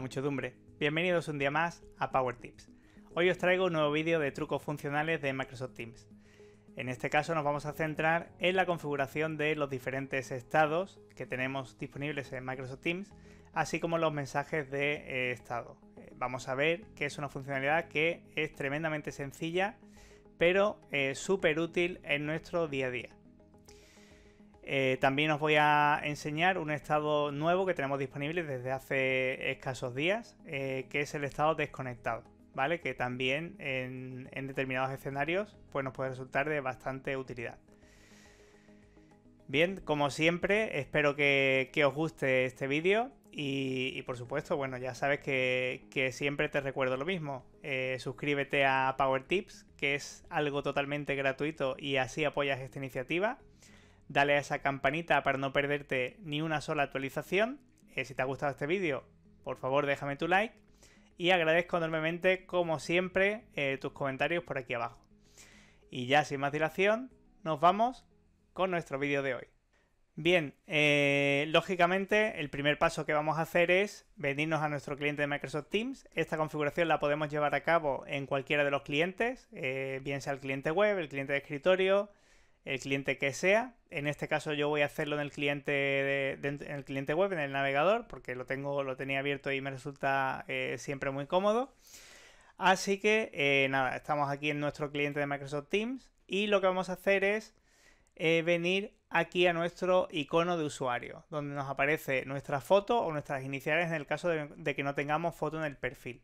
muchedumbre. Bienvenidos un día más a Power Tips. Hoy os traigo un nuevo vídeo de trucos funcionales de Microsoft Teams. En este caso nos vamos a centrar en la configuración de los diferentes estados que tenemos disponibles en Microsoft Teams, así como los mensajes de eh, estado. Eh, vamos a ver que es una funcionalidad que es tremendamente sencilla, pero eh, súper útil en nuestro día a día. Eh, también os voy a enseñar un estado nuevo que tenemos disponible desde hace escasos días, eh, que es el estado desconectado, ¿vale? Que también en, determinados escenarios pues nos puede resultar de bastante utilidad. Bien, como siempre, espero que, os guste este vídeo y, por supuesto, bueno, ya sabes que, siempre te recuerdo lo mismo. Eh, suscríbete a Power Tips, que es algo totalmente gratuito y así apoyas esta iniciativa dale a esa campanita para no perderte ni una sola actualización. Eh, si te ha gustado este vídeo, por favor déjame tu like y agradezco enormemente, como siempre, eh, tus comentarios por aquí abajo. Y ya sin más dilación, nos vamos con nuestro vídeo de hoy. Bien, eh, lógicamente el primer paso que vamos a hacer es venirnos a nuestro cliente de Microsoft Teams. Esta configuración la podemos llevar a cabo en cualquiera de los clientes, bien sea el cliente web, el cliente de escritorio, el cliente que sea. En este caso yo voy a hacerlo en el cliente, cliente web, en el navegador, porque lo, tengo, lo tenía abierto y me resulta eh, siempre muy cómodo. Así que eh, nada, estamos aquí en nuestro cliente de Microsoft Teams y lo que vamos a hacer es eh, venir aquí a nuestro icono de usuario, donde nos aparece nuestra foto o nuestras iniciales en el caso de que no tengamos foto en el perfil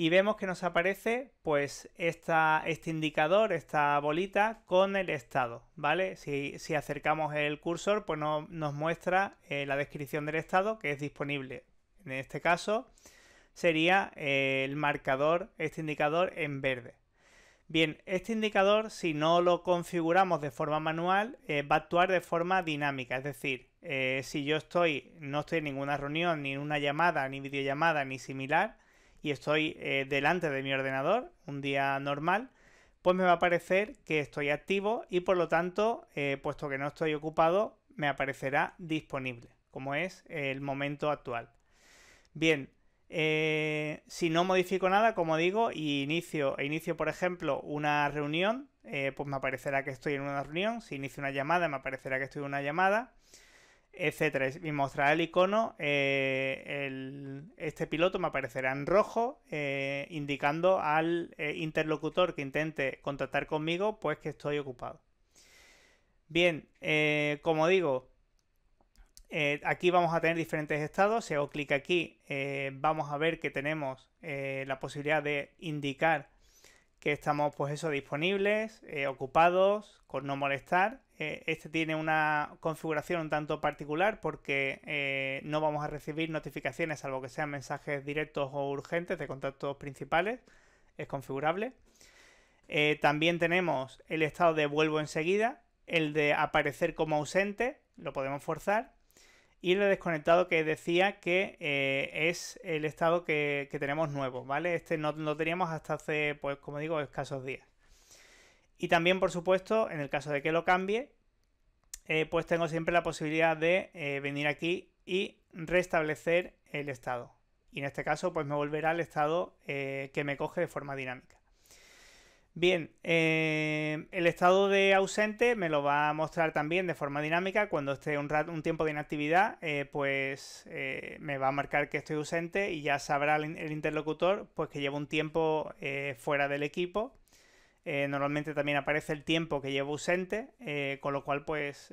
y vemos que nos aparece pues esta, este indicador, esta bolita con el estado, ¿vale? Si, acercamos el cursor pues no, nos muestra eh, la descripción del estado que es disponible. En este caso sería eh, el marcador, este indicador en verde. Bien, este indicador, si no lo configuramos de forma manual, eh, va a actuar de forma dinámica. Es decir, si yo estoy, no estoy en ninguna reunión, ni en una llamada, ni videollamada, ni similar, y estoy eh, delante de mi ordenador, un día normal, pues me va a aparecer que estoy activo y por lo tanto, eh, puesto que no estoy ocupado, me aparecerá disponible, como es el momento actual. Bien, eh, si no modifico nada, como digo, inicio, e inicio, por ejemplo, una reunión, pues me aparecerá que estoy en una reunión. Si inicio una llamada, me aparecerá que estoy en una llamada etcétera. Y mostrará el icono, eh, este piloto me aparecerá en rojo, eh, indicando al eh, interlocutor que intente contactar conmigo, pues que estoy ocupado. Bien, como digo, aquí vamos a tener diferentes estados. Si hago clic aquí, vamos a ver que tenemos la posibilidad de indicar que estamos pues eso, disponibles, eh, ocupados, con no molestar. Eh, este tiene una configuración un tanto particular porque eh, no vamos a recibir notificaciones salvo que sean mensajes directos o urgentes de contactos principales. Es configurable. también tenemos el estado de vuelvo enseguida, el de aparecer como ausente, lo podemos forzar y el desconectado que decía que eh, es el estado que, que, tenemos nuevo, ¿vale? Este no lo teníamos hasta hace, pues como digo, escasos días. Y también, por supuesto, en el caso de que lo cambie, eh, pues tengo siempre la posibilidad de eh, venir aquí y restablecer el estado. Y en este caso, pues me volverá al estado que me coge de forma dinámica. Bien, em, el estado de ausente me lo va a mostrar también de forma dinámica. Cuando esté un, un tiempo de inactividad, eh, pues eh, me va a marcar que estoy ausente y ya sabrá el, interlocutor pues que llevo un tiempo eh, fuera del equipo. normalmente también aparece el tiempo que llevo ausente, con lo cual pues,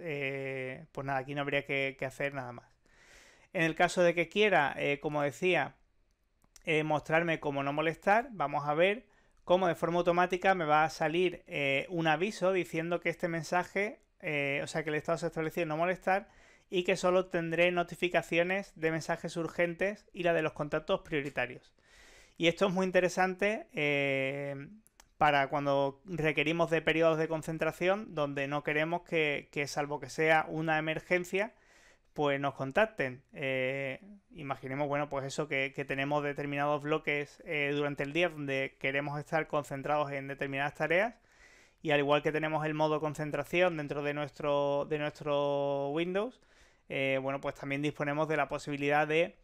pues nada, aquí no habría que, hacer nada más. En el caso de que quiera, como decía, mostrarme cómo no molestar, vamos a ver como de forma automática me va a salir eh, un aviso diciendo que este mensaje, eh, o sea que el estado se establecido no molestar y que solo tendré notificaciones de mensajes urgentes y la de los contactos prioritarios. Y esto es muy interesante eh, para cuando requerimos de periodos de concentración donde no queremos que salvo que sea una emergencia, pues nos contacten. Eh, imaginemos, bueno, pues eso que, tenemos determinados bloques eh, durante el día donde queremos estar concentrados en determinadas tareas y al igual que tenemos el modo concentración dentro de nuestro, de nuestro Windows, eh, bueno, pues también disponemos de la posibilidad de,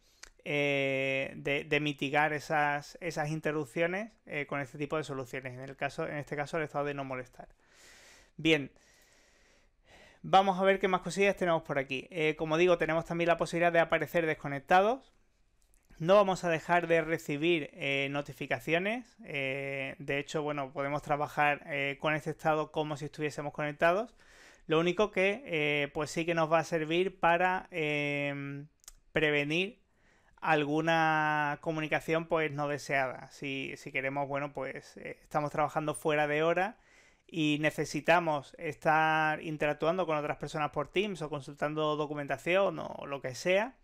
de, mitigar esas, esas interrupciones con este tipo de soluciones. En, el caso, en este caso, el estado de no molestar. Bien, Vamos a ver qué más cosillas tenemos por aquí. Eh, como digo, tenemos también la posibilidad de aparecer desconectados. No vamos a dejar de recibir eh, notificaciones. Eh, de hecho, bueno, podemos trabajar con este estado como si estuviésemos conectados. Lo único que, pues sí que nos va a servir para prevenir alguna comunicación pues no deseada. Si, queremos, bueno, pues estamos trabajando fuera de hora y necesitamos estar interactuando con otras personas por Teams o consultando documentación o lo que sea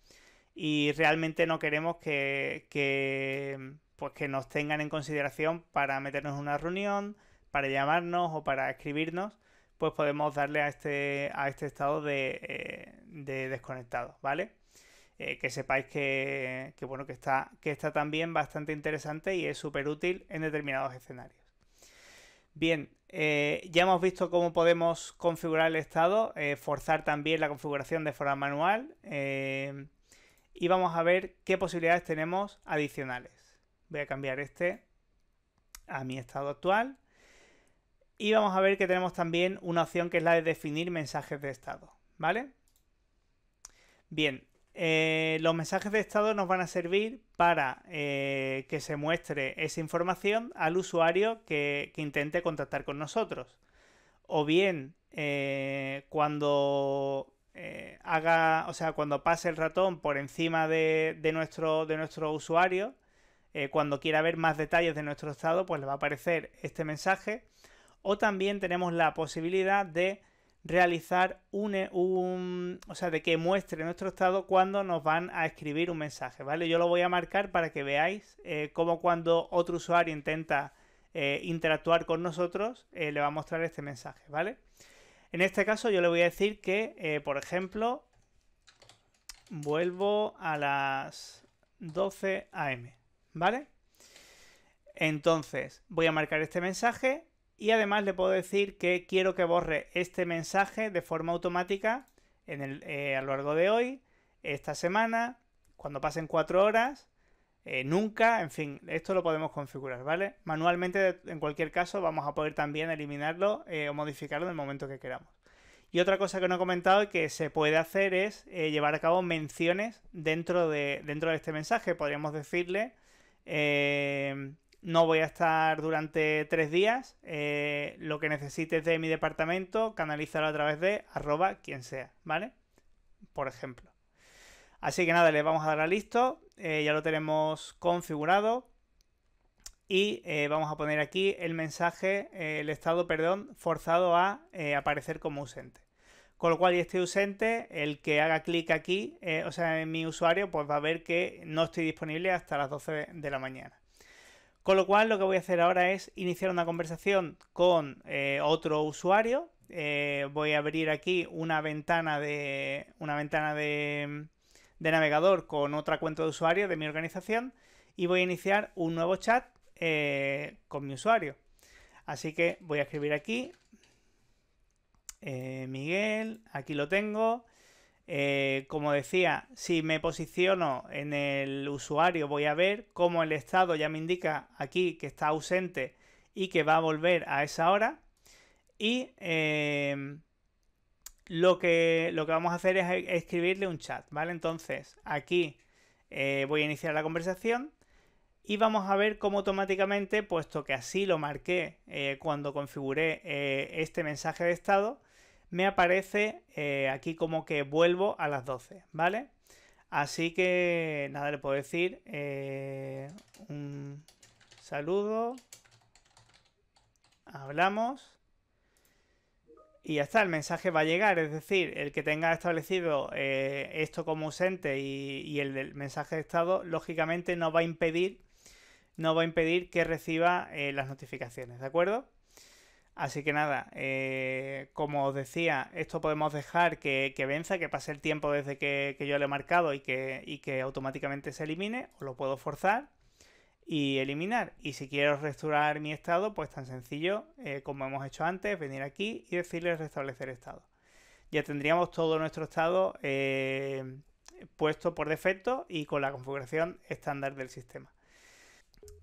y realmente no queremos que, pues nos tengan en consideración para meternos en una reunión, para llamarnos o para escribirnos, pues podemos darle a este, a este estado de, eh, desconectado, ¿vale? Eh, que sepáis que, bueno, que está, que está también bastante interesante y es súper útil en determinados escenarios. Bien, eh, ya hemos visto cómo podemos configurar el estado, eh, forzar también la configuración de forma manual eh, y vamos a ver qué posibilidades tenemos adicionales. Voy a cambiar este a mi estado actual y vamos a ver que tenemos también una opción que es la de definir mensajes de estado, ¿vale? Bien, eh, los mensajes de estado nos van a servir para eh, que se muestre esa información al usuario que, intente contactar con nosotros. O bien eh, cuando haga, o sea, cuando pase el ratón por encima de, de nuestro, de nuestro usuario, cuando quiera ver más detalles de nuestro estado, pues le va a aparecer este mensaje. O también tenemos la posibilidad de realizar e, un, o sea, de que muestre nuestro estado cuando nos van a escribir un mensaje, ¿vale? Yo lo voy a marcar para que veáis como eh, cómo cuando otro usuario intenta eh, interactuar con nosotros, eh, le va a mostrar este mensaje, ¿vale? En este caso yo le voy a decir que, por ejemplo, vuelvo a las 12 am, ¿vale? Entonces voy a marcar este mensaje y además le puedo decir que quiero que borre este mensaje de forma automática en el, eh, a lo largo de hoy, esta semana, cuando pasen cuatro horas, eh, nunca, en fin, esto lo podemos configurar, ¿vale? Manualmente, en cualquier caso, vamos a poder también eliminarlo eh, o modificarlo en el momento que queramos. Y otra cosa que no he comentado y que se puede hacer es llevar a cabo menciones dentro de, dentro de este mensaje. Podríamos decirle, no voy a estar durante tres días. Eh, lo que necesites de mi departamento, canalízalo a través de arroba quien sea, ¿vale? Por ejemplo. Así que nada, le vamos a dar a listo. Eh, ya lo tenemos configurado. Y eh, vamos a poner aquí el mensaje, el estado, perdón, forzado a aparecer como ausente. Con lo cual, y este ausente, el que haga clic aquí, o sea, en mi usuario, pues va a ver que no estoy disponible hasta las 12 de la mañana. Con lo cual lo que voy a hacer ahora es iniciar una conversación con eh, otro usuario. Eh, voy a abrir aquí una ventana de una ventana de, navegador con otra cuenta de usuario de mi organización y voy a iniciar un nuevo chat eh, con mi usuario. Así que voy a escribir aquí Miguel, aquí lo tengo. Eh, como decía, si me posiciono en el usuario voy a ver cómo el estado ya me indica aquí que está ausente y que va a volver a esa hora. Y em, lo, que, lo que vamos a hacer es escribirle un chat, ¿vale? Entonces aquí eh, voy a iniciar la conversación y vamos a ver cómo automáticamente, puesto que así lo marqué eh, cuando configuré este mensaje de estado, me aparece eh, aquí como que vuelvo a las 12, ¿vale? Así que nada, le puedo decir eh, un saludo, hablamos y ya está, el mensaje va a llegar. Es decir, el que tenga establecido eh, esto como ausente y, el, del mensaje de estado, lógicamente no va a impedir, no va a impedir que reciba las notificaciones, ¿de acuerdo? Así que nada, eh, como os decía, esto podemos dejar que, venza, que pase el tiempo desde que, yo le he marcado y que, que, automáticamente se elimine, o lo puedo forzar y eliminar. Y si quiero restaurar mi estado, pues tan sencillo eh, como hemos hecho antes, venir aquí y decirle restablecer estado. Ya tendríamos todo nuestro estado eh, puesto por defecto y con la configuración estándar del sistema.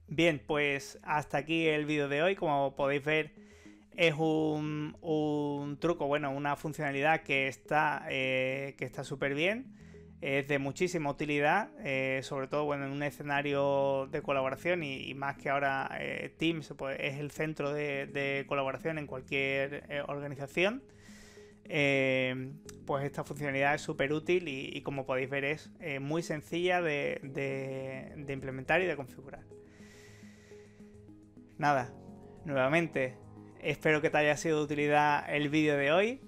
Bien, pues hasta aquí el vídeo de hoy. Como podéis ver, es un, truco, bueno, una funcionalidad eh, que está súper bien, es de muchísima utilidad, eh, sobre todo bueno, en un escenario de colaboración y, más que ahora eh, Teams pues, es el centro de, colaboración en cualquier organización. pues esta funcionalidad es súper útil y, como podéis ver es muy sencilla de, implementar y de configurar. Nada, nuevamente Espero que te haya sido de utilidad el vídeo de hoy.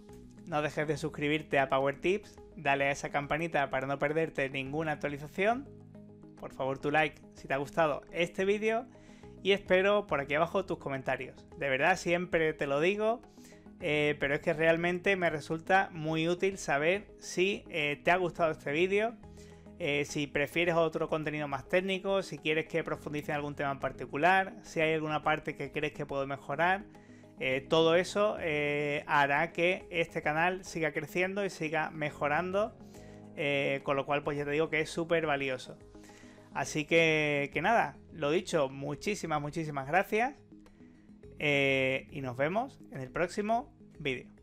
No dejes de suscribirte a Power Tips, dale a esa campanita para no perderte ninguna actualización. Por favor tu like si te ha gustado este vídeo y espero por aquí abajo tus comentarios. De verdad siempre te lo digo, eh, pero es que realmente me resulta muy útil saber si eh, te ha gustado este vídeo, eh, si prefieres otro contenido más técnico, si quieres que profundice en algún tema en particular, si hay alguna parte que crees que puedo mejorar eh, todo eso eh, hará que este canal siga creciendo y siga mejorando, eh, con lo cual pues ya te digo que es súper valioso. Así que, que nada, lo dicho, muchísimas, muchísimas gracias y nos vemos en el próximo vídeo.